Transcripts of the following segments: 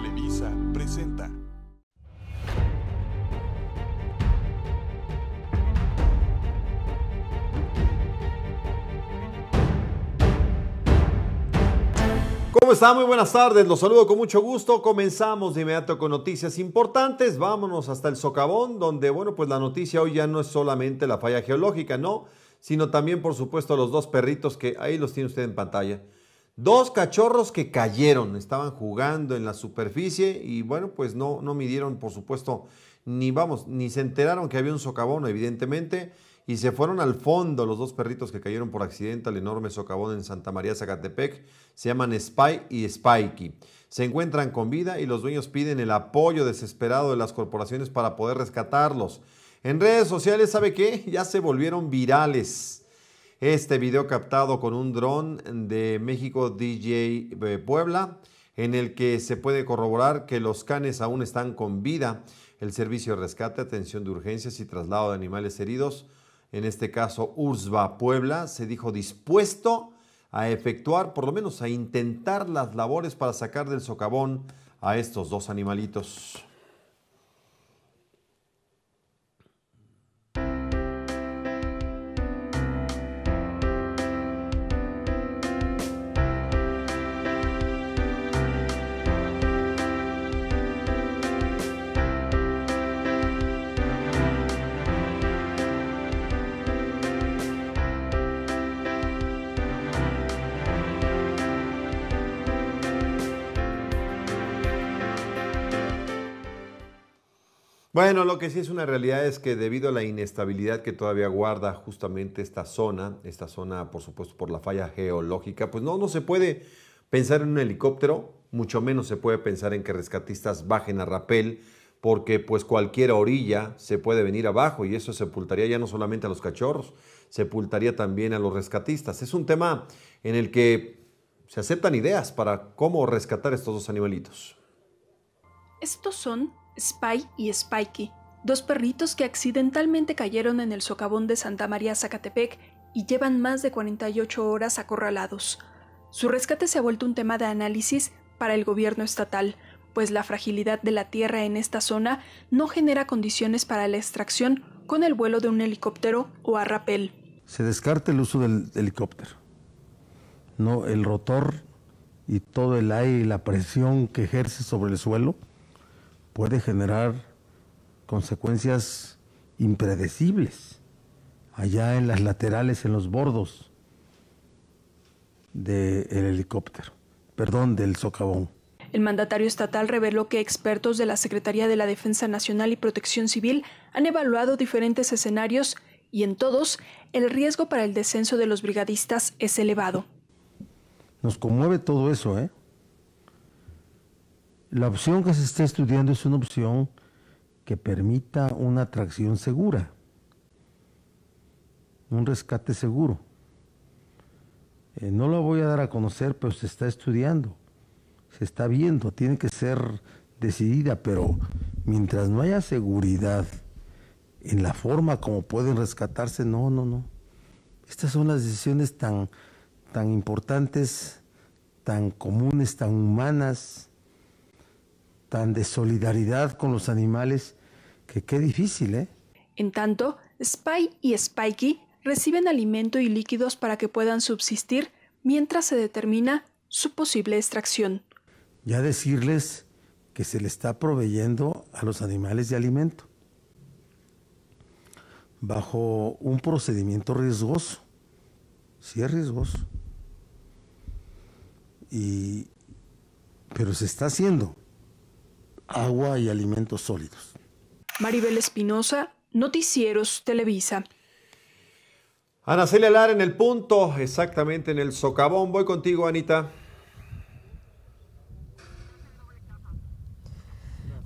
Televisa presenta. ¿Cómo está? Muy buenas tardes, los saludo con mucho gusto. Comenzamos de inmediato con noticias importantes. Vámonos hasta el socavón, donde, bueno, pues la noticia hoy ya no es solamente la falla geológica, ¿no? Sino también, por supuesto, los dos perritos que ahí los tiene usted en pantalla Dos cachorros que cayeron, estaban jugando en la superficie y bueno, pues no, no midieron, por supuesto, ni vamos, ni se enteraron que había un socavón, evidentemente, y se fueron al fondo los dos perritos que cayeron por accidente al enorme socavón en Santa María Zacatepec. Se llaman Spy y Spikey. Se encuentran con vida y los dueños piden el apoyo desesperado de las corporaciones para poder rescatarlos. En redes sociales, ¿sabe qué? Ya se volvieron virales este video captado con un dron de México DJ eh, Puebla, en el que se puede corroborar que los canes aún están con vida. El servicio de rescate, atención de urgencias y traslado de animales heridos, en este caso URSBA Puebla, se dijo dispuesto a efectuar, por lo menos a intentar las labores para sacar del socavón a estos dos animalitos. Bueno, lo que sí es una realidad es que debido a la inestabilidad que todavía guarda justamente esta zona, esta zona por supuesto por la falla geológica, pues no, no se puede pensar en un helicóptero, mucho menos se puede pensar en que rescatistas bajen a rapel, porque pues cualquier orilla se puede venir abajo y eso sepultaría ya no solamente a los cachorros, sepultaría también a los rescatistas. Es un tema en el que se aceptan ideas para cómo rescatar estos dos animalitos. Estos son Spy y Spikey, dos perritos que accidentalmente cayeron en el socavón de Santa María Zacatepec y llevan más de 48 horas acorralados. Su rescate se ha vuelto un tema de análisis para el gobierno estatal, pues la fragilidad de la tierra en esta zona no genera condiciones para la extracción con el vuelo de un helicóptero o a rapel. Se descarta el uso del helicóptero. No, el rotor y todo el aire y la presión que ejerce sobre el suelo puede generar consecuencias impredecibles allá en las laterales, en los bordos del helicóptero, perdón, del socavón. El mandatario estatal reveló que expertos de la Secretaría de la Defensa Nacional y Protección Civil han evaluado diferentes escenarios y en todos el riesgo para el descenso de los brigadistas es elevado. Nos conmueve todo eso, ¿eh? La opción que se está estudiando es una opción que permita una atracción segura, un rescate seguro. Eh, no lo voy a dar a conocer, pero se está estudiando, se está viendo, tiene que ser decidida, pero mientras no haya seguridad en la forma como pueden rescatarse, no, no, no. Estas son las decisiones tan, tan importantes, tan comunes, tan humanas tan de solidaridad con los animales, que qué difícil, ¿eh? En tanto, Spy y Spikey reciben alimento y líquidos para que puedan subsistir mientras se determina su posible extracción. Ya decirles que se le está proveyendo a los animales de alimento bajo un procedimiento riesgoso. Sí es riesgoso. Y, pero se está haciendo agua y alimentos sólidos. Maribel Espinosa, Noticieros Televisa. Ana Celia Lara en el punto, exactamente en el socavón. Voy contigo, Anita.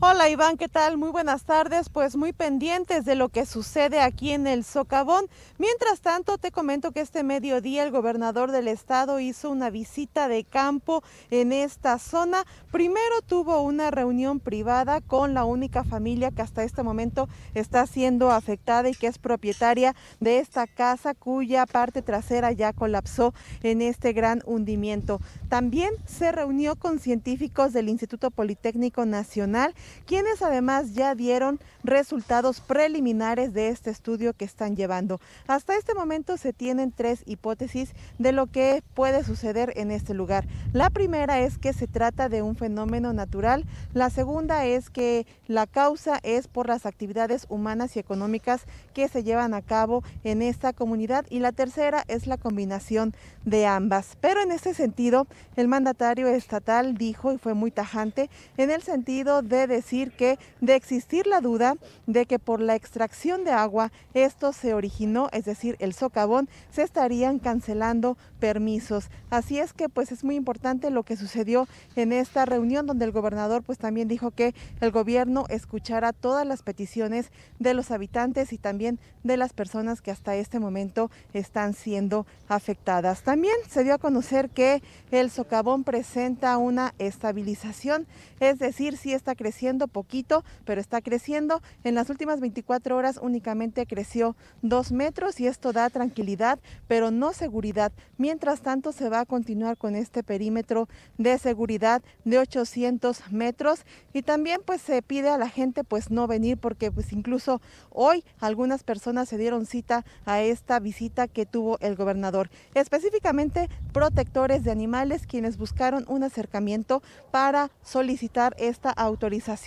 Hola Iván, ¿qué tal? Muy buenas tardes, pues muy pendientes de lo que sucede aquí en el Socavón. Mientras tanto, te comento que este mediodía el gobernador del estado hizo una visita de campo en esta zona. Primero tuvo una reunión privada con la única familia que hasta este momento está siendo afectada y que es propietaria de esta casa cuya parte trasera ya colapsó en este gran hundimiento. También se reunió con científicos del Instituto Politécnico Nacional quienes además ya dieron resultados preliminares de este estudio que están llevando. Hasta este momento se tienen tres hipótesis de lo que puede suceder en este lugar. La primera es que se trata de un fenómeno natural, la segunda es que la causa es por las actividades humanas y económicas que se llevan a cabo en esta comunidad y la tercera es la combinación de ambas. Pero en este sentido, el mandatario estatal dijo y fue muy tajante en el sentido de decir decir que de existir la duda de que por la extracción de agua esto se originó, es decir, el socavón, se estarían cancelando permisos. Así es que pues es muy importante lo que sucedió en esta reunión donde el gobernador pues también dijo que el gobierno escuchará todas las peticiones de los habitantes y también de las personas que hasta este momento están siendo afectadas. También se dio a conocer que el socavón presenta una estabilización, es decir, si está creciendo poquito, pero está creciendo. En las últimas 24 horas únicamente creció dos metros y esto da tranquilidad, pero no seguridad. Mientras tanto, se va a continuar con este perímetro de seguridad de 800 metros y también pues se pide a la gente pues no venir porque pues incluso hoy algunas personas se dieron cita a esta visita que tuvo el gobernador. Específicamente protectores de animales quienes buscaron un acercamiento para solicitar esta autorización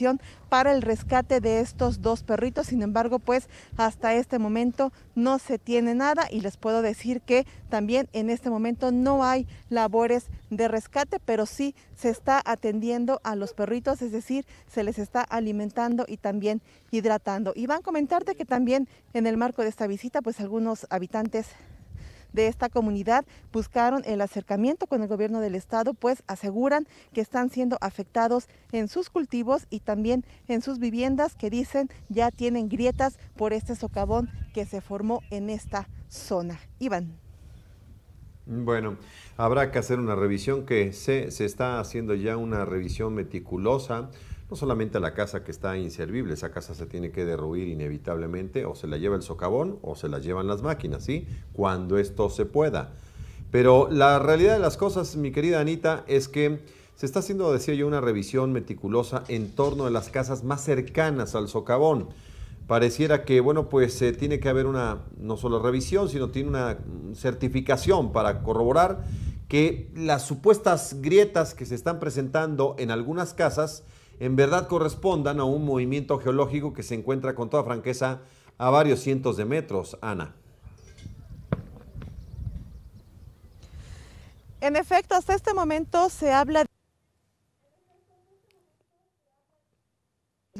para el rescate de estos dos perritos. Sin embargo, pues hasta este momento no se tiene nada y les puedo decir que también en este momento no hay labores de rescate, pero sí se está atendiendo a los perritos, es decir, se les está alimentando y también hidratando. Y van a comentarte que también en el marco de esta visita, pues algunos habitantes de esta comunidad buscaron el acercamiento con el gobierno del estado, pues aseguran que están siendo afectados en sus cultivos y también en sus viviendas que dicen ya tienen grietas por este socavón que se formó en esta zona. Iván. Bueno, habrá que hacer una revisión que se, se está haciendo ya una revisión meticulosa no solamente la casa que está inservible, esa casa se tiene que derruir inevitablemente, o se la lleva el socavón o se la llevan las máquinas, ¿sí? Cuando esto se pueda. Pero la realidad de las cosas, mi querida Anita, es que se está haciendo, decía yo, una revisión meticulosa en torno de las casas más cercanas al socavón. Pareciera que, bueno, pues se eh, tiene que haber una, no solo revisión, sino tiene una certificación para corroborar que las supuestas grietas que se están presentando en algunas casas en verdad correspondan a un movimiento geológico que se encuentra con toda franqueza a varios cientos de metros, Ana. En efecto, hasta este momento se habla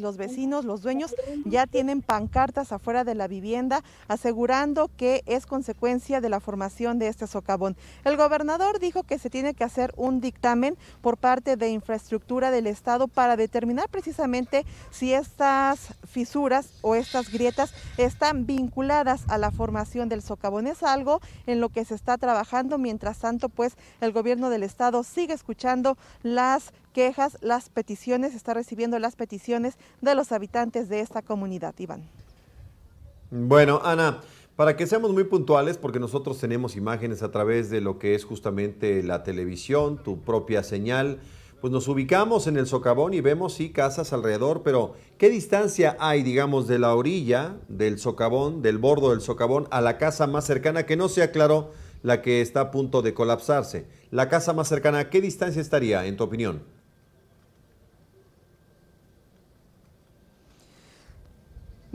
los vecinos, los dueños, ya tienen pancartas afuera de la vivienda asegurando que es consecuencia de la formación de este socavón. El gobernador dijo que se tiene que hacer un dictamen por parte de infraestructura del Estado para determinar precisamente si estas fisuras o estas grietas están vinculadas a la formación del socavón. Es algo en lo que se está trabajando. Mientras tanto, pues el gobierno del Estado sigue escuchando las quejas, las peticiones, está recibiendo las peticiones de los habitantes de esta comunidad, Iván. Bueno, Ana, para que seamos muy puntuales, porque nosotros tenemos imágenes a través de lo que es justamente la televisión, tu propia señal, pues nos ubicamos en el socavón y vemos sí casas alrededor, pero ¿qué distancia hay, digamos, de la orilla del socavón, del bordo del socavón, a la casa más cercana, que no sea claro la que está a punto de colapsarse? La casa más cercana, ¿qué distancia estaría, en tu opinión?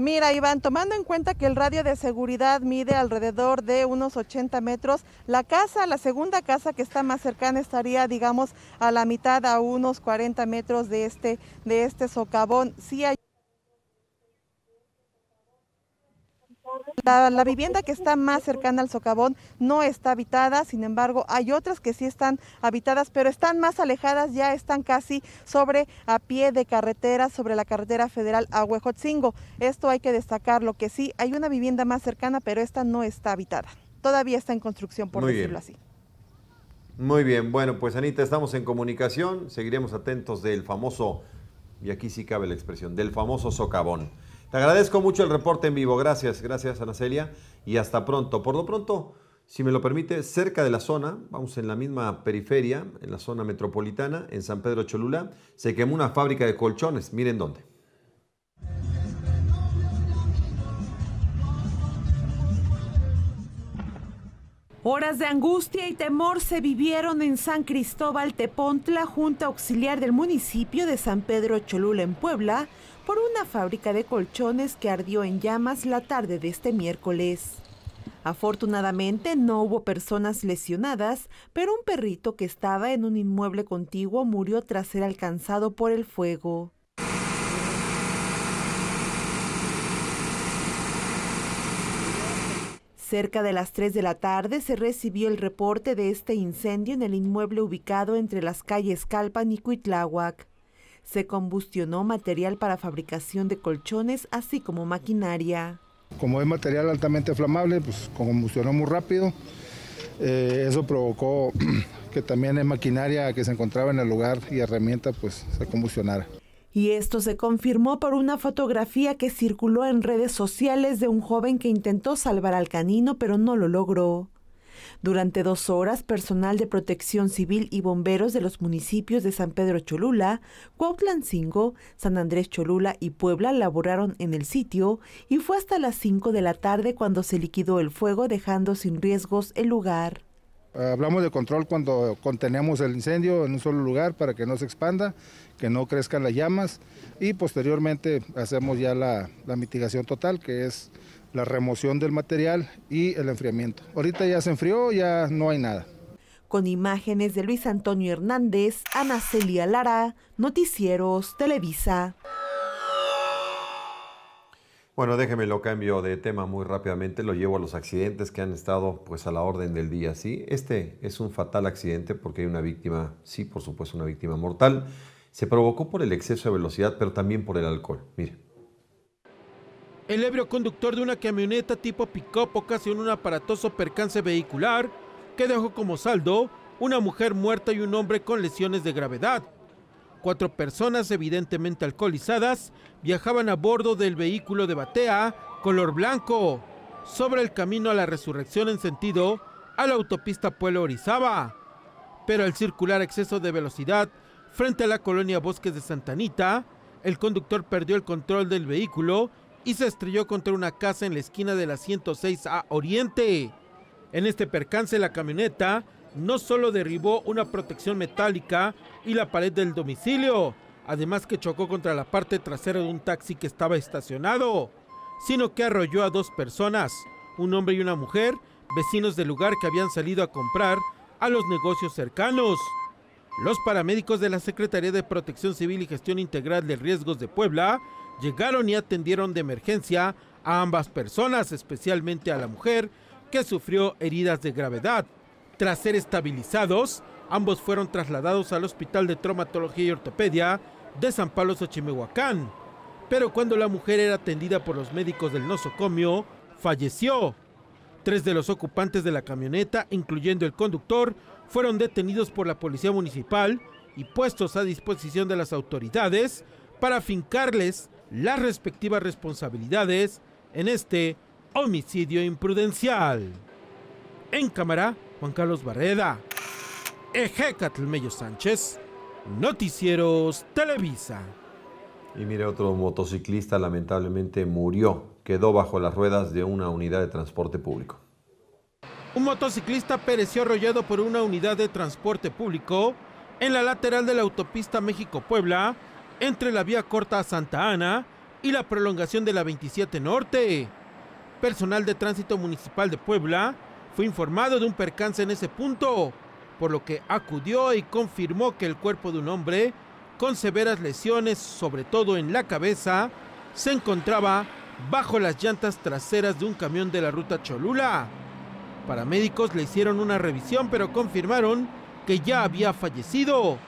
Mira, Iván, tomando en cuenta que el radio de seguridad mide alrededor de unos 80 metros, la casa, la segunda casa que está más cercana estaría, digamos, a la mitad, a unos 40 metros de este, de este socavón. La, vivienda que está más cercana al socavón no está habitada, sin embargo hay otras que sí están habitadas, pero están más alejadas, ya están casi sobre a pie de carretera, sobre la carretera federal a Huejotzingo. Esto hay que destacar, lo que sí, hay una vivienda más cercana, pero esta no está habitada. Todavía está en construcción, por decirlo así. Muy bien, bueno, pues Anita, estamos en comunicación, seguiremos atentos del famoso, y aquí sí cabe la expresión, del famoso socavón. Te agradezco mucho el reporte en vivo. Gracias, gracias Ana Celia. Y hasta pronto. Por lo pronto, si me lo permite, cerca de la zona, vamos en la misma periferia, en la zona metropolitana, en San Pedro Cholula, se quemó una fábrica de colchones. Miren dónde. Horas de angustia y temor se vivieron en San Cristóbal Tepontla, Junta Auxiliar del municipio de San Pedro Cholula en Puebla, por una fábrica de colchones que ardió en llamas la tarde de este miércoles. Afortunadamente no hubo personas lesionadas, pero un perrito que estaba en un inmueble contiguo murió tras ser alcanzado por el fuego. Cerca de las 3 de la tarde se recibió el reporte de este incendio en el inmueble ubicado entre las calles Calpan y Cuitláhuac se combustionó material para fabricación de colchones, así como maquinaria. Como es material altamente inflamable, pues combustionó muy rápido. Eh, eso provocó que también la maquinaria que se encontraba en el lugar y herramienta pues se combustionara. Y esto se confirmó por una fotografía que circuló en redes sociales de un joven que intentó salvar al canino pero no lo logró. Durante dos horas, personal de protección civil y bomberos de los municipios de San Pedro Cholula, Cuautlancingo, San Andrés Cholula y Puebla laboraron en el sitio y fue hasta las 5 de la tarde cuando se liquidó el fuego dejando sin riesgos el lugar. Hablamos de control cuando contenemos el incendio en un solo lugar para que no se expanda, que no crezcan las llamas y posteriormente hacemos ya la, la mitigación total, que es la remoción del material y el enfriamiento. Ahorita ya se enfrió, ya no hay nada. Con imágenes de Luis Antonio Hernández, Ana Celia Lara, Noticieros Televisa. Bueno, déjeme lo cambio de tema muy rápidamente, lo llevo a los accidentes que han estado pues a la orden del día, ¿sí? Este es un fatal accidente porque hay una víctima, sí, por supuesto, una víctima mortal. Se provocó por el exceso de velocidad, pero también por el alcohol. Mire, el ebrio conductor de una camioneta tipo pick-up ocasionó un aparatoso percance vehicular que dejó como saldo una mujer muerta y un hombre con lesiones de gravedad. Cuatro personas evidentemente alcoholizadas viajaban a bordo del vehículo de batea color blanco sobre el camino a la resurrección en sentido a la autopista Pueblo Orizaba. Pero al circular exceso de velocidad frente a la colonia Bosques de Santanita, el conductor perdió el control del vehículo y se estrelló contra una casa en la esquina de la 106A Oriente. En este percance la camioneta no solo derribó una protección metálica y la pared del domicilio, además que chocó contra la parte trasera de un taxi que estaba estacionado, sino que arrolló a dos personas, un hombre y una mujer, vecinos del lugar que habían salido a comprar a los negocios cercanos. Los paramédicos de la Secretaría de Protección Civil y Gestión Integral de Riesgos de Puebla llegaron y atendieron de emergencia a ambas personas, especialmente a la mujer, que sufrió heridas de gravedad. Tras ser estabilizados, ambos fueron trasladados al Hospital de Traumatología y Ortopedia de San Pablo Xochimehuacán. Pero cuando la mujer era atendida por los médicos del nosocomio, falleció. Tres de los ocupantes de la camioneta, incluyendo el conductor, fueron detenidos por la policía municipal y puestos a disposición de las autoridades para fincarles las respectivas responsabilidades en este homicidio imprudencial. En cámara, Juan Carlos Barreda, Ejecatl Mello Sánchez, Noticieros Televisa. Y mire, otro motociclista lamentablemente murió, quedó bajo las ruedas de una unidad de transporte público. Un motociclista pereció arrollado por una unidad de transporte público en la lateral de la autopista México-Puebla entre la vía corta a Santa Ana y la prolongación de la 27 Norte. Personal de Tránsito Municipal de Puebla fue informado de un percance en ese punto, por lo que acudió y confirmó que el cuerpo de un hombre con severas lesiones, sobre todo en la cabeza, se encontraba bajo las llantas traseras de un camión de la ruta Cholula. Paramédicos le hicieron una revisión pero confirmaron que ya había fallecido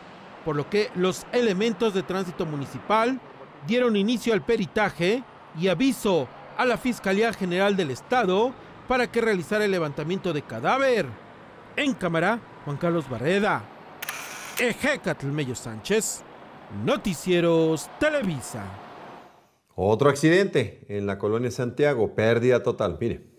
por lo que los elementos de tránsito municipal dieron inicio al peritaje y aviso a la Fiscalía General del Estado para que realizara el levantamiento de cadáver. En cámara, Juan Carlos Barreda. Ejecatl Sánchez, Noticieros Televisa. Otro accidente en la colonia Santiago, pérdida total, mire.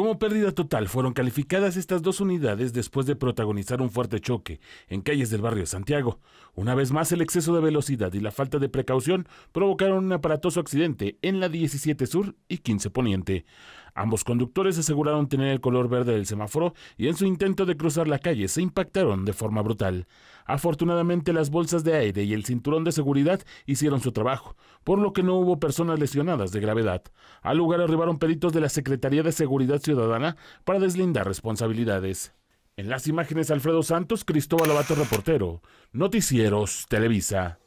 Como pérdida total fueron calificadas estas dos unidades después de protagonizar un fuerte choque en calles del barrio de Santiago. Una vez más, el exceso de velocidad y la falta de precaución provocaron un aparatoso accidente en la 17 Sur y 15 Poniente. Ambos conductores aseguraron tener el color verde del semáforo y en su intento de cruzar la calle se impactaron de forma brutal. Afortunadamente las bolsas de aire y el cinturón de seguridad hicieron su trabajo, por lo que no hubo personas lesionadas de gravedad. Al lugar arribaron peritos de la Secretaría de Seguridad Ciudadana para deslindar responsabilidades. En las imágenes Alfredo Santos, Cristóbal Abato, reportero. Noticieros, Televisa.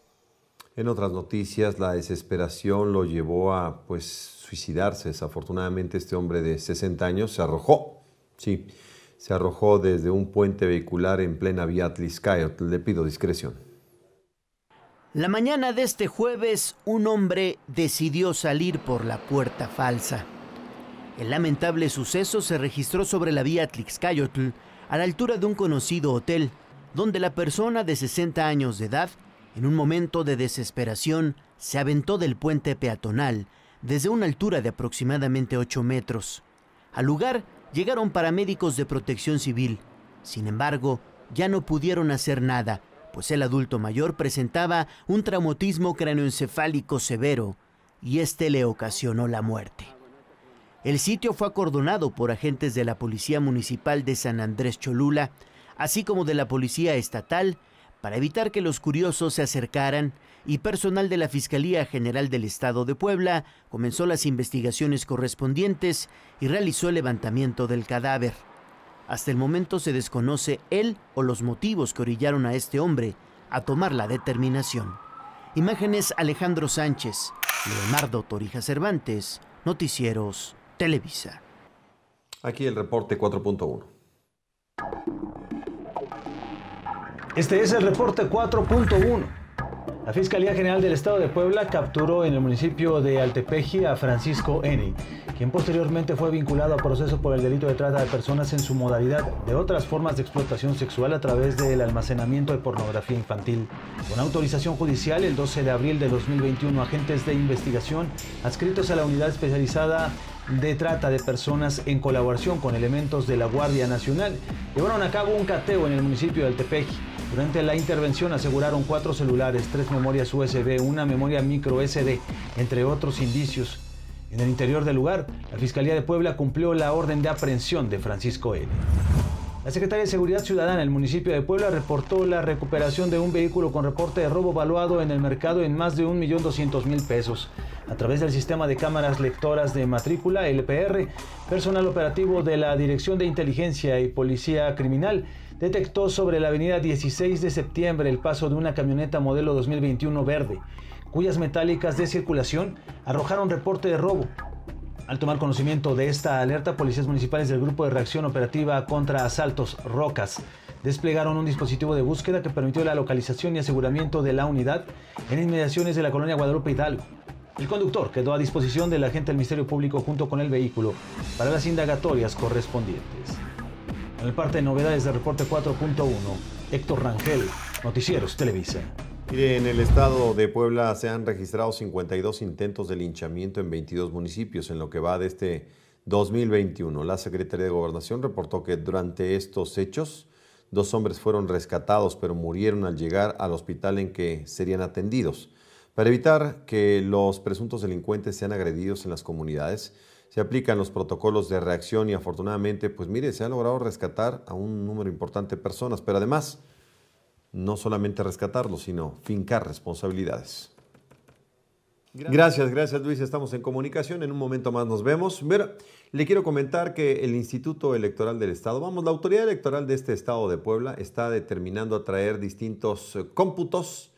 En otras noticias, la desesperación lo llevó a pues suicidarse. Desafortunadamente, este hombre de 60 años se arrojó. Sí, se arrojó desde un puente vehicular en plena vía Tliscayotl. Le pido discreción. La mañana de este jueves, un hombre decidió salir por la puerta falsa. El lamentable suceso se registró sobre la vía Tlixcayotl a la altura de un conocido hotel, donde la persona de 60 años de edad en un momento de desesperación, se aventó del puente peatonal desde una altura de aproximadamente 8 metros. Al lugar llegaron paramédicos de protección civil. Sin embargo, ya no pudieron hacer nada, pues el adulto mayor presentaba un traumatismo cráneoencefálico severo y este le ocasionó la muerte. El sitio fue acordonado por agentes de la Policía Municipal de San Andrés Cholula, así como de la Policía Estatal para evitar que los curiosos se acercaran y personal de la Fiscalía General del Estado de Puebla comenzó las investigaciones correspondientes y realizó el levantamiento del cadáver. Hasta el momento se desconoce él o los motivos que orillaron a este hombre a tomar la determinación. Imágenes Alejandro Sánchez, Leonardo Torija Cervantes, Noticieros, Televisa. Aquí el reporte 4.1. Este es el reporte 4.1. La Fiscalía General del Estado de Puebla capturó en el municipio de Altepeji a Francisco N., quien posteriormente fue vinculado a proceso por el delito de trata de personas en su modalidad de otras formas de explotación sexual a través del almacenamiento de pornografía infantil. Con autorización judicial, el 12 de abril de 2021, agentes de investigación adscritos a la unidad especializada de trata de personas en colaboración con elementos de la Guardia Nacional llevaron a cabo un cateo en el municipio de Altepeji durante la intervención aseguraron cuatro celulares, tres memorias USB, una memoria micro SD, entre otros indicios. En el interior del lugar, la Fiscalía de Puebla cumplió la orden de aprehensión de Francisco L. La Secretaría de Seguridad Ciudadana del municipio de Puebla reportó la recuperación de un vehículo con reporte de robo valuado en el mercado en más de 1.200.000 pesos. A través del sistema de cámaras lectoras de matrícula, LPR, personal operativo de la Dirección de Inteligencia y Policía Criminal detectó sobre la avenida 16 de septiembre el paso de una camioneta modelo 2021 verde, cuyas metálicas de circulación arrojaron reporte de robo, al tomar conocimiento de esta alerta, policías municipales del Grupo de Reacción Operativa contra Asaltos Rocas desplegaron un dispositivo de búsqueda que permitió la localización y aseguramiento de la unidad en inmediaciones de la colonia Guadalupe Hidalgo. El conductor quedó a disposición del agente del Ministerio Público junto con el vehículo para las indagatorias correspondientes. En el parte de novedades de reporte 4.1, Héctor Rangel, Noticieros Televisa. Mire, en el estado de Puebla se han registrado 52 intentos de linchamiento en 22 municipios en lo que va de este 2021. La Secretaría de Gobernación reportó que durante estos hechos dos hombres fueron rescatados pero murieron al llegar al hospital en que serían atendidos. Para evitar que los presuntos delincuentes sean agredidos en las comunidades, se aplican los protocolos de reacción y afortunadamente, pues mire, se ha logrado rescatar a un número importante de personas, pero además no solamente rescatarlo, sino fincar responsabilidades. Gracias, gracias Luis. Estamos en comunicación. En un momento más nos vemos. Mira, le quiero comentar que el Instituto Electoral del Estado, vamos, la autoridad electoral de este Estado de Puebla está determinando atraer distintos eh, cómputos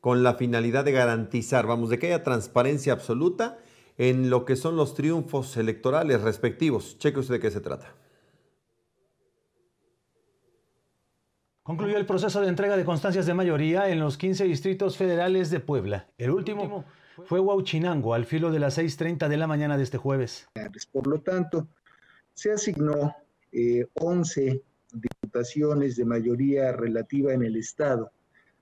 con la finalidad de garantizar, vamos, de que haya transparencia absoluta en lo que son los triunfos electorales respectivos. Cheque usted de qué se trata. Concluyó el proceso de entrega de constancias de mayoría en los 15 distritos federales de Puebla. El último fue Huauchinango al filo de las 6.30 de la mañana de este jueves. Por lo tanto, se asignó 11 eh, diputaciones de mayoría relativa en el Estado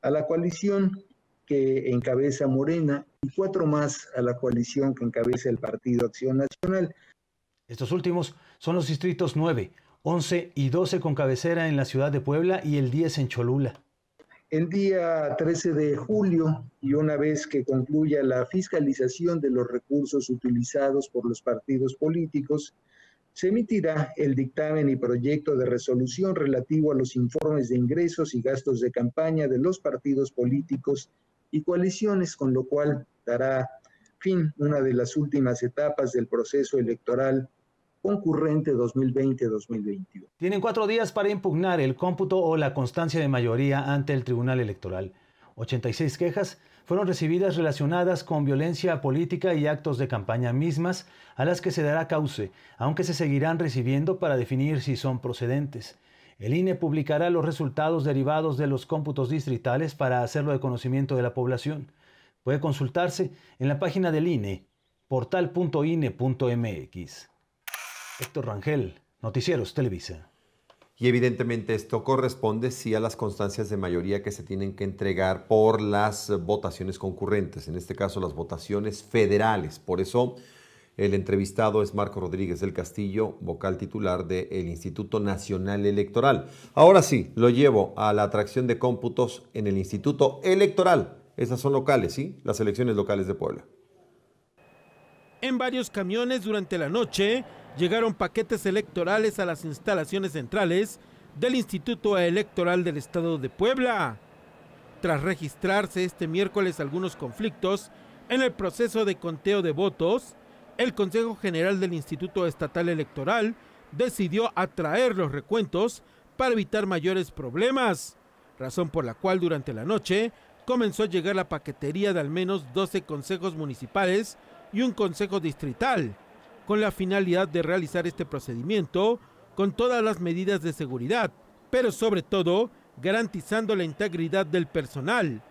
a la coalición que encabeza Morena y cuatro más a la coalición que encabeza el Partido Acción Nacional. Estos últimos son los distritos 9, 11 y 12 con cabecera en la ciudad de Puebla y el 10 en Cholula. El día 13 de julio, y una vez que concluya la fiscalización de los recursos utilizados por los partidos políticos, se emitirá el dictamen y proyecto de resolución relativo a los informes de ingresos y gastos de campaña de los partidos políticos y coaliciones, con lo cual dará fin una de las últimas etapas del proceso electoral concurrente 2020-2021. Tienen cuatro días para impugnar el cómputo o la constancia de mayoría ante el Tribunal Electoral. 86 quejas fueron recibidas relacionadas con violencia política y actos de campaña mismas a las que se dará cauce, aunque se seguirán recibiendo para definir si son procedentes. El INE publicará los resultados derivados de los cómputos distritales para hacerlo de conocimiento de la población. Puede consultarse en la página del INE, portal.ine.mx. Héctor Rangel, Noticieros Televisa. Y evidentemente esto corresponde sí a las constancias de mayoría que se tienen que entregar por las votaciones concurrentes, en este caso las votaciones federales. Por eso el entrevistado es Marco Rodríguez del Castillo, vocal titular del Instituto Nacional Electoral. Ahora sí, lo llevo a la atracción de cómputos en el Instituto Electoral. Esas son locales, ¿sí? Las elecciones locales de Puebla. En varios camiones durante la noche, llegaron paquetes electorales a las instalaciones centrales del Instituto Electoral del Estado de Puebla, tras registrarse este miércoles algunos conflictos en el proceso de conteo de votos, el Consejo General del Instituto Estatal Electoral decidió atraer los recuentos para evitar mayores problemas, razón por la cual durante la noche comenzó a llegar la paquetería de al menos 12 consejos municipales y un consejo distrital, con la finalidad de realizar este procedimiento con todas las medidas de seguridad, pero sobre todo garantizando la integridad del personal,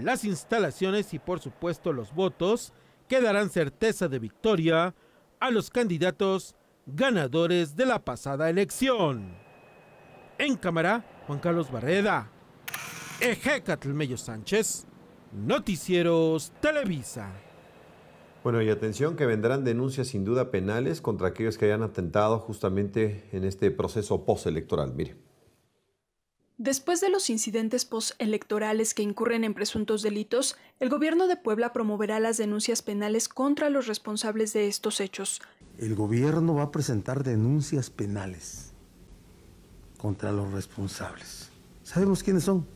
las instalaciones y por supuesto los votos que darán certeza de victoria a los candidatos ganadores de la pasada elección. En cámara, Juan Carlos Barreda, Ejecatl Mello Sánchez, Noticieros Televisa. Bueno, y atención que vendrán denuncias sin duda penales contra aquellos que hayan atentado justamente en este proceso postelectoral. Mire. Después de los incidentes postelectorales que incurren en presuntos delitos, el gobierno de Puebla promoverá las denuncias penales contra los responsables de estos hechos. El gobierno va a presentar denuncias penales contra los responsables. Sabemos quiénes son.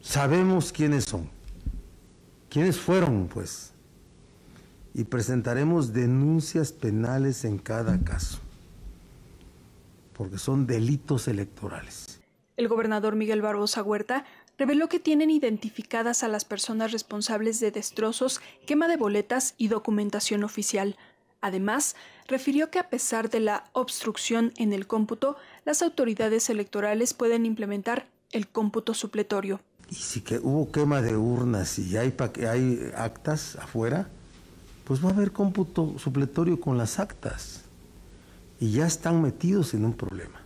Sabemos quiénes son. ¿Quiénes fueron, pues? Y presentaremos denuncias penales en cada caso, porque son delitos electorales. El gobernador Miguel Barbosa Huerta reveló que tienen identificadas a las personas responsables de destrozos, quema de boletas y documentación oficial. Además, refirió que a pesar de la obstrucción en el cómputo, las autoridades electorales pueden implementar el cómputo supletorio y si que hubo quema de urnas y hay, hay actas afuera, pues va a haber cómputo supletorio con las actas. Y ya están metidos en un problema.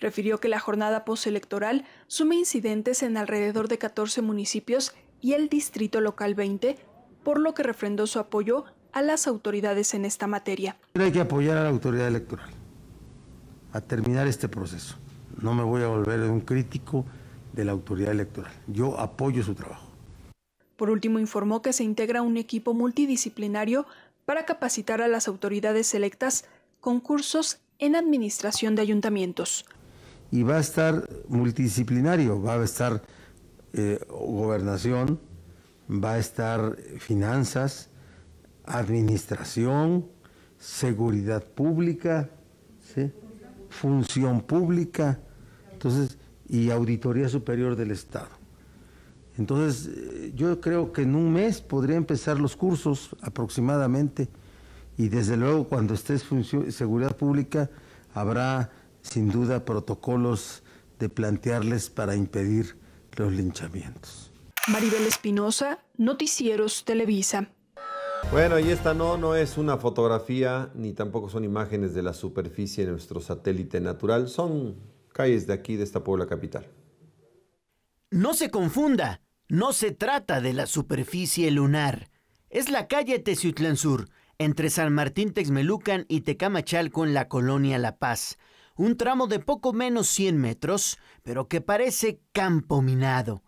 Refirió que la jornada postelectoral sume incidentes en alrededor de 14 municipios y el distrito local 20, por lo que refrendó su apoyo a las autoridades en esta materia. Hay que apoyar a la autoridad electoral a terminar este proceso. No me voy a volver un crítico de la autoridad electoral. Yo apoyo su trabajo. Por último, informó que se integra un equipo multidisciplinario para capacitar a las autoridades electas con cursos en administración de ayuntamientos. Y va a estar multidisciplinario, va a estar eh, gobernación, va a estar finanzas, administración, seguridad pública, función pública. Entonces, y Auditoría Superior del Estado. Entonces, eh, yo creo que en un mes podría empezar los cursos aproximadamente y desde luego cuando estés seguridad pública habrá sin duda protocolos de plantearles para impedir los linchamientos. Maribel Espinosa, Noticieros Televisa. Bueno, y esta no, no es una fotografía ni tampoco son imágenes de la superficie de nuestro satélite natural, son de aquí, de esta Puebla capital. No se confunda, no se trata de la superficie lunar. Es la calle Teciutlán Sur, entre San Martín Texmelucan y Tecamachalco en la colonia La Paz. Un tramo de poco menos 100 metros, pero que parece campo minado.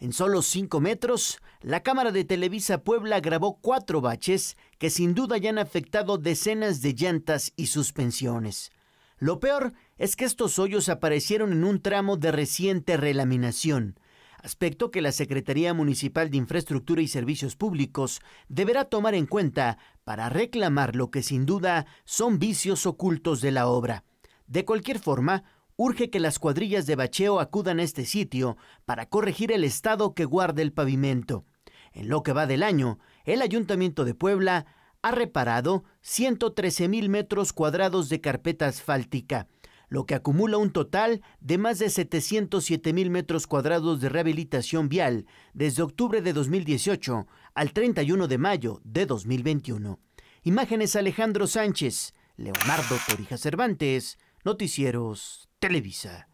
En solo 5 metros, la cámara de Televisa Puebla grabó cuatro baches que sin duda ya han afectado decenas de llantas y suspensiones. Lo peor es que estos hoyos aparecieron en un tramo de reciente relaminación, aspecto que la Secretaría Municipal de Infraestructura y Servicios Públicos deberá tomar en cuenta para reclamar lo que sin duda son vicios ocultos de la obra. De cualquier forma, urge que las cuadrillas de bacheo acudan a este sitio para corregir el estado que guarda el pavimento. En lo que va del año, el Ayuntamiento de Puebla ha reparado 113 mil metros cuadrados de carpeta asfáltica, lo que acumula un total de más de 707 mil metros cuadrados de rehabilitación vial desde octubre de 2018 al 31 de mayo de 2021. Imágenes Alejandro Sánchez, Leonardo Torija Cervantes, Noticieros Televisa.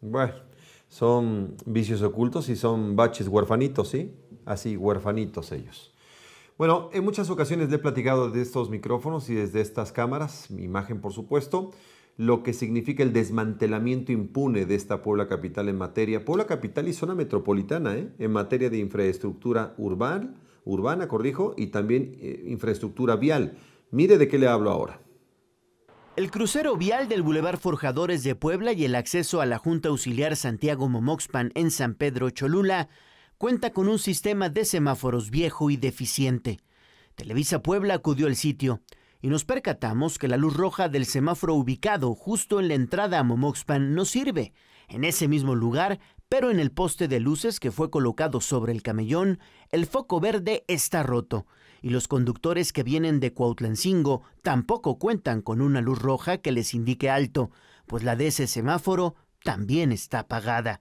Bueno, son vicios ocultos y son baches huerfanitos, ¿sí? Así, huerfanitos ellos. Bueno, en muchas ocasiones le he platicado de estos micrófonos y desde estas cámaras, mi imagen por supuesto, lo que significa el desmantelamiento impune de esta Puebla Capital en materia, Puebla Capital y zona metropolitana, ¿eh? en materia de infraestructura urbana, urbana, corrijo, y también eh, infraestructura vial. Mire de qué le hablo ahora. El crucero vial del Boulevard Forjadores de Puebla y el acceso a la Junta Auxiliar Santiago Momoxpan en San Pedro Cholula cuenta con un sistema de semáforos viejo y deficiente. Televisa Puebla acudió al sitio y nos percatamos que la luz roja del semáforo ubicado justo en la entrada a Momoxpan no sirve. En ese mismo lugar, pero en el poste de luces que fue colocado sobre el camellón, el foco verde está roto y los conductores que vienen de Cuautlancingo tampoco cuentan con una luz roja que les indique alto, pues la de ese semáforo también está apagada.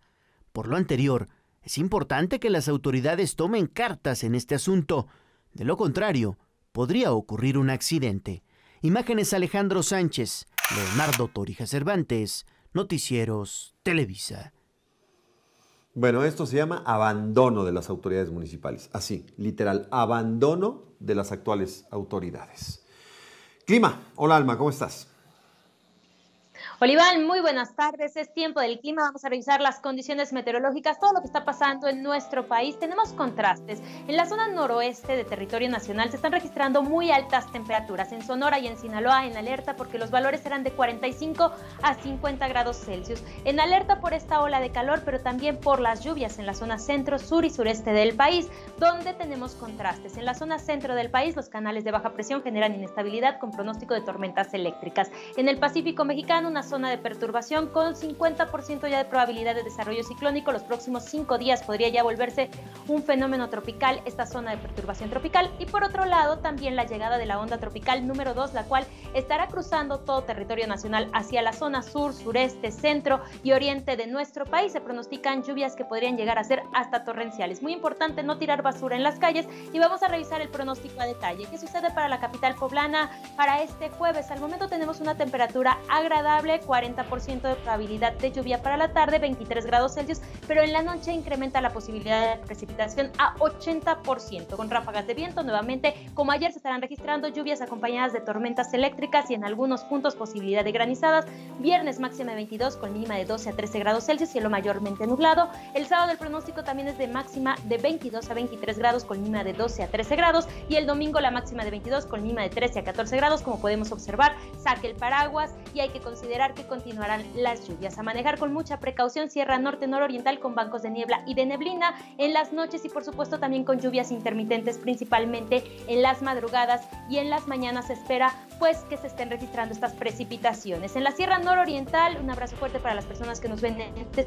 Por lo anterior, es importante que las autoridades tomen cartas en este asunto. De lo contrario, podría ocurrir un accidente. Imágenes Alejandro Sánchez, Leonardo Torija Cervantes, Noticieros, Televisa. Bueno, esto se llama abandono de las autoridades municipales. Así, literal, abandono de las actuales autoridades. Clima, hola Alma, ¿cómo estás? Oliván, muy buenas tardes. Es tiempo del clima. Vamos a revisar las condiciones meteorológicas, todo lo que está pasando en nuestro país. Tenemos contrastes. En la zona noroeste de territorio nacional se están registrando muy altas temperaturas. En Sonora y en Sinaloa en alerta porque los valores eran de 45 a 50 grados Celsius. En alerta por esta ola de calor, pero también por las lluvias en la zona centro, sur y sureste del país, donde tenemos contrastes. En la zona centro del país, los canales de baja presión generan inestabilidad con pronóstico de tormentas eléctricas. En el Pacífico mexicano, una zona de perturbación con 50% ya de probabilidad de desarrollo ciclónico. Los próximos cinco días podría ya volverse un fenómeno tropical esta zona de perturbación tropical. Y por otro lado, también la llegada de la onda tropical número 2, la cual estará cruzando todo territorio nacional hacia la zona sur, sureste, centro y oriente de nuestro país. Se pronostican lluvias que podrían llegar a ser hasta torrenciales. Muy importante no tirar basura en las calles y vamos a revisar el pronóstico a detalle. ¿Qué sucede para la capital poblana para este jueves? Al momento tenemos una temperatura agradable 40% de probabilidad de lluvia para la tarde, 23 grados Celsius, pero en la noche incrementa la posibilidad de precipitación a 80%, con ráfagas de viento nuevamente, como ayer se estarán registrando lluvias acompañadas de tormentas eléctricas y en algunos puntos posibilidad de granizadas, viernes máxima de 22 con mínima de 12 a 13 grados Celsius, cielo mayormente nublado, el sábado el pronóstico también es de máxima de 22 a 23 grados con mínima de 12 a 13 grados y el domingo la máxima de 22 con mínima de 13 a 14 grados, como podemos observar, saque el paraguas y hay que considerar que continuarán las lluvias. A manejar con mucha precaución Sierra Norte Nororiental con bancos de niebla y de neblina en las noches y por supuesto también con lluvias intermitentes principalmente en las madrugadas y en las mañanas se espera pues que se estén registrando estas precipitaciones. En la Sierra Nororiental, un abrazo fuerte para las personas que nos ven en este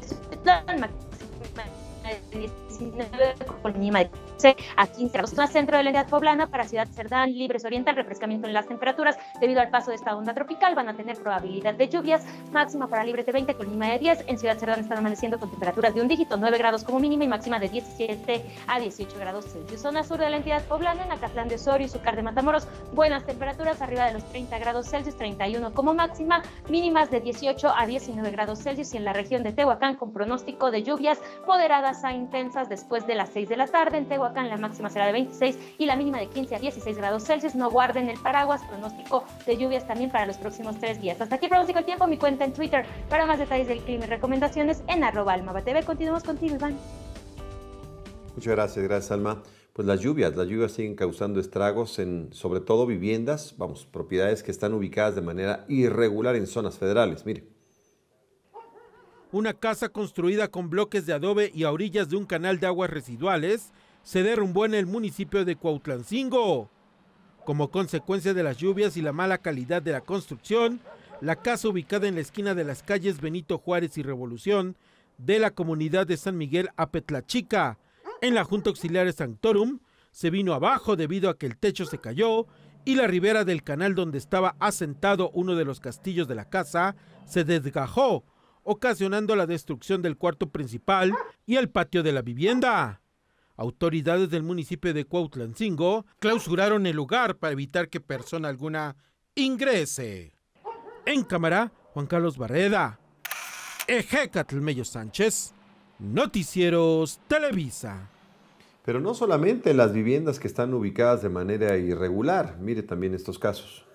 con mínima de 15 a 15 grados zona centro de la entidad poblana para Ciudad Cerdán, Libres Oriental, refrescamiento en las temperaturas debido al paso de esta onda tropical, van a tener probabilidad de lluvias, máxima para Libres de 20, mínima de 10, en Ciudad Cerdán están amaneciendo con temperaturas de un dígito, 9 grados como mínima y máxima de 17 a 18 grados Celsius. Zona sur de la entidad poblana, en Acatlán de Osorio y Sucar de Matamoros, buenas temperaturas arriba de los 30 grados Celsius, 31 como máxima, mínimas de 18 a 19 grados Celsius y en la región de Tehuacán con pronóstico de lluvias moderadas a intensas después de las 6 de la tarde. En Tehuacán la máxima será de 26 y la mínima de 15 a 16 grados Celsius. No guarden el paraguas. Pronóstico de lluvias también para los próximos tres días. Hasta aquí pronóstico el tiempo. Mi cuenta en Twitter para más detalles del clima y recomendaciones en arroba TV. Continuamos contigo, Iván. Muchas gracias, gracias Alma. Pues las lluvias, las lluvias siguen causando estragos en sobre todo viviendas, vamos, propiedades que están ubicadas de manera irregular en zonas federales. Mire, una casa construida con bloques de adobe y a orillas de un canal de aguas residuales, se derrumbó en el municipio de Cuautlancingo. Como consecuencia de las lluvias y la mala calidad de la construcción, la casa ubicada en la esquina de las calles Benito Juárez y Revolución de la comunidad de San Miguel Apetlachica, en la Junta Auxiliar Sanctorum, se vino abajo debido a que el techo se cayó y la ribera del canal donde estaba asentado uno de los castillos de la casa se desgajó ocasionando la destrucción del cuarto principal y el patio de la vivienda. Autoridades del municipio de Cuautlancingo clausuraron el lugar para evitar que persona alguna ingrese. En cámara, Juan Carlos Barreda. Ejecatl Mello Sánchez. Noticieros Televisa. Pero no solamente las viviendas que están ubicadas de manera irregular, mire también estos casos.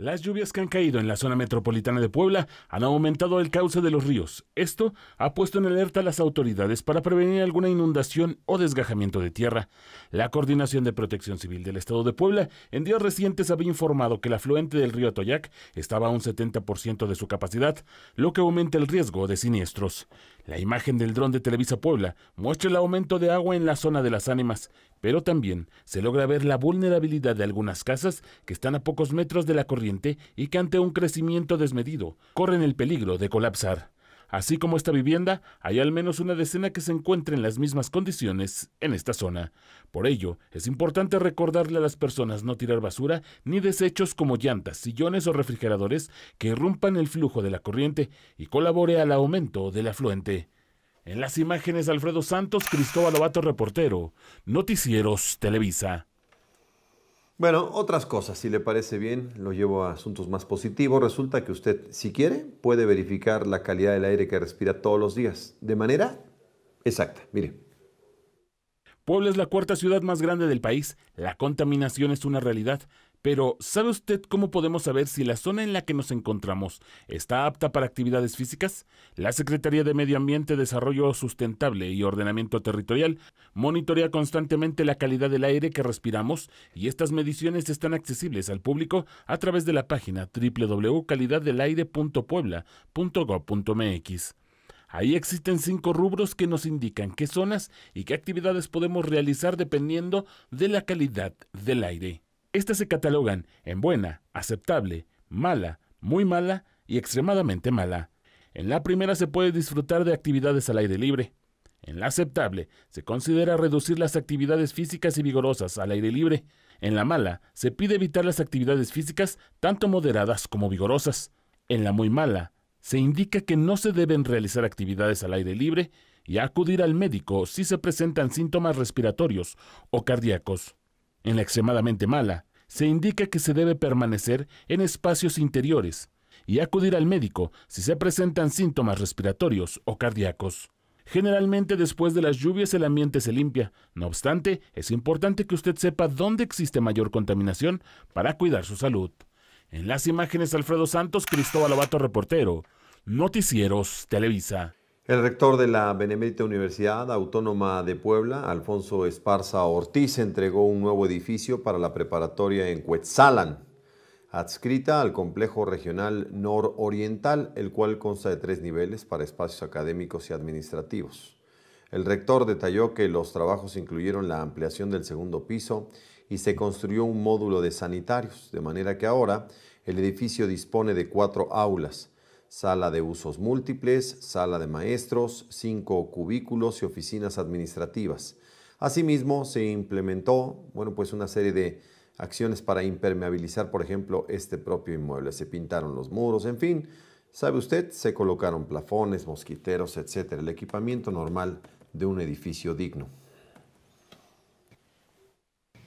Las lluvias que han caído en la zona metropolitana de Puebla han aumentado el cauce de los ríos. Esto ha puesto en alerta a las autoridades para prevenir alguna inundación o desgajamiento de tierra. La Coordinación de Protección Civil del Estado de Puebla en días recientes había informado que el afluente del río Atoyac estaba a un 70% de su capacidad, lo que aumenta el riesgo de siniestros. La imagen del dron de Televisa Puebla muestra el aumento de agua en la zona de las ánimas, pero también se logra ver la vulnerabilidad de algunas casas que están a pocos metros de la corriente y que ante un crecimiento desmedido corren el peligro de colapsar así como esta vivienda, hay al menos una decena que se encuentra en las mismas condiciones en esta zona. Por ello, es importante recordarle a las personas no tirar basura ni desechos como llantas, sillones o refrigeradores que irrumpan el flujo de la corriente y colabore al aumento del afluente. En las imágenes, Alfredo Santos, Cristóbal Ovato, reportero, Noticieros Televisa. Bueno, otras cosas, si le parece bien, lo llevo a asuntos más positivos. Resulta que usted, si quiere, puede verificar la calidad del aire que respira todos los días, de manera exacta. Mire. Puebla es la cuarta ciudad más grande del país. La contaminación es una realidad. Pero, ¿sabe usted cómo podemos saber si la zona en la que nos encontramos está apta para actividades físicas? La Secretaría de Medio Ambiente, Desarrollo Sustentable y Ordenamiento Territorial monitorea constantemente la calidad del aire que respiramos y estas mediciones están accesibles al público a través de la página www.calidaddelaire.puebla.gov.mx. Ahí existen cinco rubros que nos indican qué zonas y qué actividades podemos realizar dependiendo de la calidad del aire. Estas se catalogan en buena, aceptable, mala, muy mala y extremadamente mala. En la primera se puede disfrutar de actividades al aire libre. En la aceptable se considera reducir las actividades físicas y vigorosas al aire libre. En la mala se pide evitar las actividades físicas tanto moderadas como vigorosas. En la muy mala se indica que no se deben realizar actividades al aire libre y acudir al médico si se presentan síntomas respiratorios o cardíacos. En la extremadamente mala, se indica que se debe permanecer en espacios interiores y acudir al médico si se presentan síntomas respiratorios o cardíacos. Generalmente después de las lluvias el ambiente se limpia, no obstante, es importante que usted sepa dónde existe mayor contaminación para cuidar su salud. En las imágenes Alfredo Santos, Cristóbal Abato, reportero. Noticieros, Televisa. El rector de la Benemérita Universidad Autónoma de Puebla, Alfonso Esparza Ortiz, entregó un nuevo edificio para la preparatoria en Cuetzalan, adscrita al complejo regional nororiental, el cual consta de tres niveles para espacios académicos y administrativos. El rector detalló que los trabajos incluyeron la ampliación del segundo piso y se construyó un módulo de sanitarios, de manera que ahora el edificio dispone de cuatro aulas, sala de usos múltiples, sala de maestros, cinco cubículos y oficinas administrativas. Asimismo, se implementó bueno, pues una serie de acciones para impermeabilizar, por ejemplo, este propio inmueble. Se pintaron los muros, en fin, sabe usted, se colocaron plafones, mosquiteros, etc. El equipamiento normal de un edificio digno.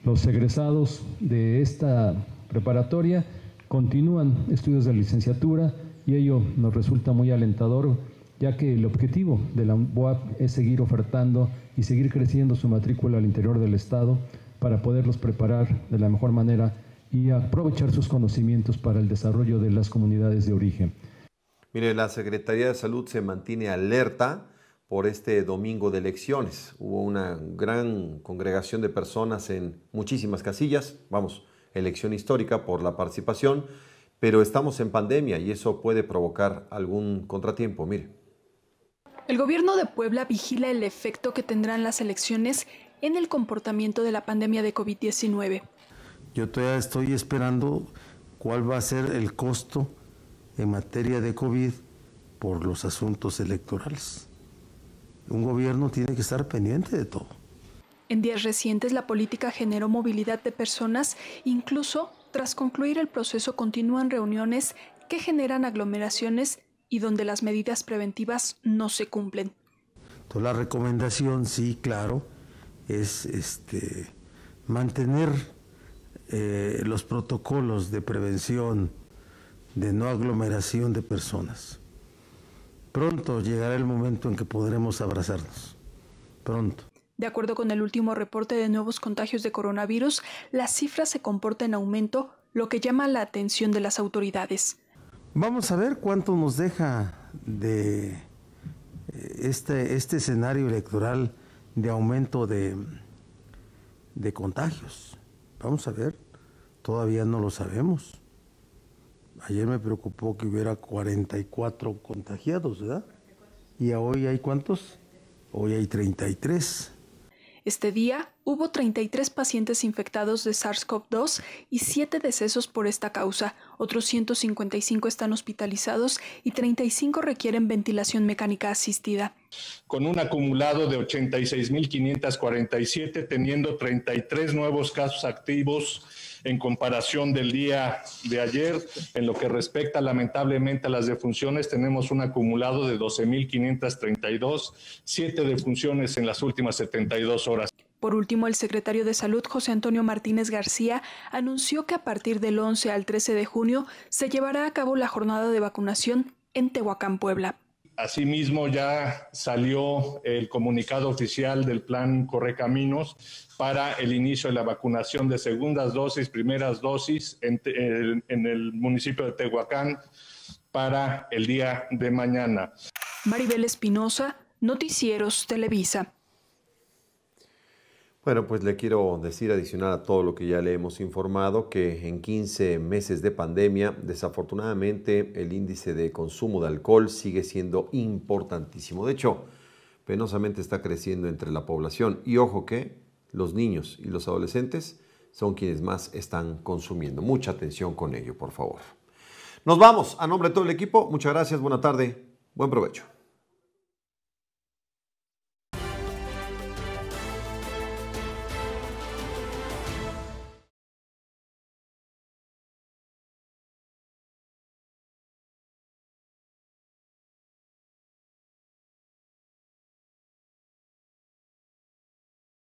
Los egresados de esta preparatoria continúan estudios de licenciatura, y ello nos resulta muy alentador ya que el objetivo de la UAP es seguir ofertando y seguir creciendo su matrícula al interior del Estado para poderlos preparar de la mejor manera y aprovechar sus conocimientos para el desarrollo de las comunidades de origen. Mire, la Secretaría de Salud se mantiene alerta por este domingo de elecciones. Hubo una gran congregación de personas en muchísimas casillas, vamos, elección histórica por la participación pero estamos en pandemia y eso puede provocar algún contratiempo. Mire. El gobierno de Puebla vigila el efecto que tendrán las elecciones en el comportamiento de la pandemia de COVID-19. Yo todavía estoy esperando cuál va a ser el costo en materia de COVID por los asuntos electorales. Un gobierno tiene que estar pendiente de todo. En días recientes la política generó movilidad de personas, incluso tras concluir el proceso continúan reuniones que generan aglomeraciones y donde las medidas preventivas no se cumplen. la recomendación, sí, claro, es este, mantener eh, los protocolos de prevención de no aglomeración de personas. Pronto llegará el momento en que podremos abrazarnos. Pronto. De acuerdo con el último reporte de nuevos contagios de coronavirus, la cifra se comporta en aumento, lo que llama la atención de las autoridades. Vamos a ver cuánto nos deja de eh, este, este escenario electoral de aumento de, de contagios. Vamos a ver, todavía no lo sabemos. Ayer me preocupó que hubiera 44 contagiados, ¿verdad? Y hoy hay cuántos? Hoy hay 33. Este día hubo 33 pacientes infectados de SARS-CoV-2 y 7 decesos por esta causa. Otros 155 están hospitalizados y 35 requieren ventilación mecánica asistida. Con un acumulado de 86.547, teniendo 33 nuevos casos activos en comparación del día de ayer. En lo que respecta lamentablemente a las defunciones, tenemos un acumulado de 12.532, siete defunciones en las últimas 72 horas. Por último, el secretario de Salud, José Antonio Martínez García, anunció que a partir del 11 al 13 de junio se llevará a cabo la jornada de vacunación en Tehuacán, Puebla. Asimismo, ya salió el comunicado oficial del plan Caminos para el inicio de la vacunación de segundas dosis, primeras dosis en, en el municipio de Tehuacán para el día de mañana. Maribel Espinosa, Noticieros Televisa. Bueno, pues le quiero decir adicional a todo lo que ya le hemos informado que en 15 meses de pandemia, desafortunadamente, el índice de consumo de alcohol sigue siendo importantísimo. De hecho, penosamente está creciendo entre la población y ojo que los niños y los adolescentes son quienes más están consumiendo. Mucha atención con ello, por favor. Nos vamos. A nombre de todo el equipo, muchas gracias, buena tarde, buen provecho.